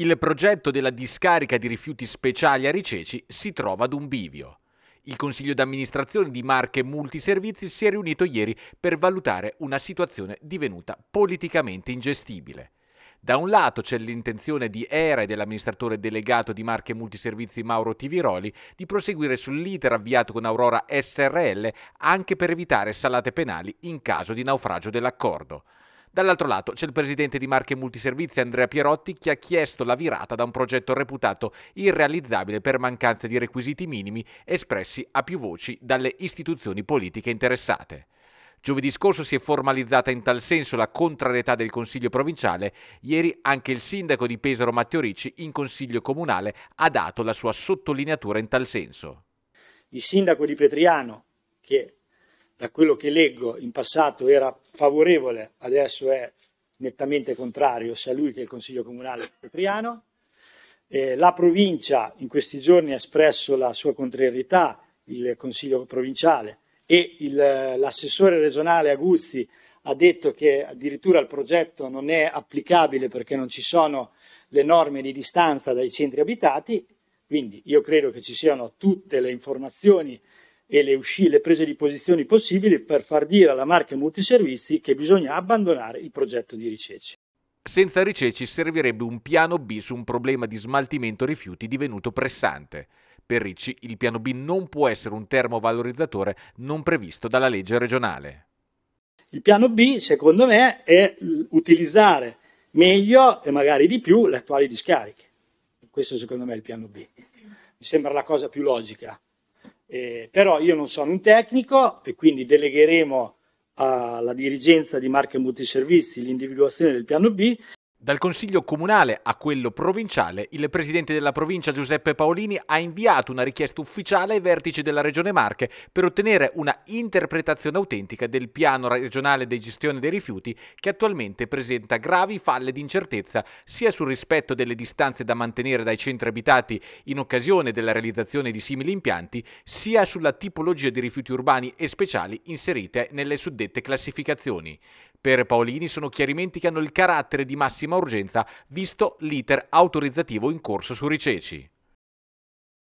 Il progetto della discarica di rifiuti speciali a Riceci si trova ad un bivio. Il Consiglio d'amministrazione di Marche Multiservizi si è riunito ieri per valutare una situazione divenuta politicamente ingestibile. Da un lato c'è l'intenzione di ERA e dell'amministratore delegato di Marche Multiservizi Mauro Tiviroli di proseguire sull'iter avviato con Aurora SRL anche per evitare salate penali in caso di naufragio dell'accordo. Dall'altro lato c'è il presidente di Marche Multiservizi Andrea Pierotti che ha chiesto la virata da un progetto reputato irrealizzabile per mancanza di requisiti minimi espressi a più voci dalle istituzioni politiche interessate. Giovedì scorso si è formalizzata in tal senso la contrarietà del Consiglio provinciale, ieri anche il sindaco di Pesaro Matteo Ricci in Consiglio comunale ha dato la sua sottolineatura in tal senso. Il sindaco di Petriano, che da quello che leggo in passato era favorevole, adesso è nettamente contrario, sia lui che il Consiglio Comunale Petriano. Eh, la provincia in questi giorni ha espresso la sua contrarietà, il Consiglio Provinciale e eh, l'assessore regionale Aguzzi ha detto che addirittura il progetto non è applicabile perché non ci sono le norme di distanza dai centri abitati, quindi io credo che ci siano tutte le informazioni e le uscite, le prese di posizioni possibili per far dire alla marca multiservizi che bisogna abbandonare il progetto di Riceci. Senza Riceci servirebbe un piano B su un problema di smaltimento rifiuti divenuto pressante. Per Ricci il piano B non può essere un termovalorizzatore non previsto dalla legge regionale. Il piano B, secondo me, è utilizzare meglio e magari di più le attuali discariche. Questo secondo me è il piano B. Mi sembra la cosa più logica. Eh, però io non sono un tecnico e quindi delegheremo alla dirigenza di marche multiservizi l'individuazione del piano B dal Consiglio Comunale a quello provinciale, il Presidente della provincia Giuseppe Paolini ha inviato una richiesta ufficiale ai vertici della Regione Marche per ottenere una interpretazione autentica del piano regionale di gestione dei rifiuti che attualmente presenta gravi falle di incertezza sia sul rispetto delle distanze da mantenere dai centri abitati in occasione della realizzazione di simili impianti, sia sulla tipologia di rifiuti urbani e speciali inserite nelle suddette classificazioni. Per Paolini sono chiarimenti che hanno il carattere di massima urgenza, visto l'iter autorizzativo in corso su Riceci.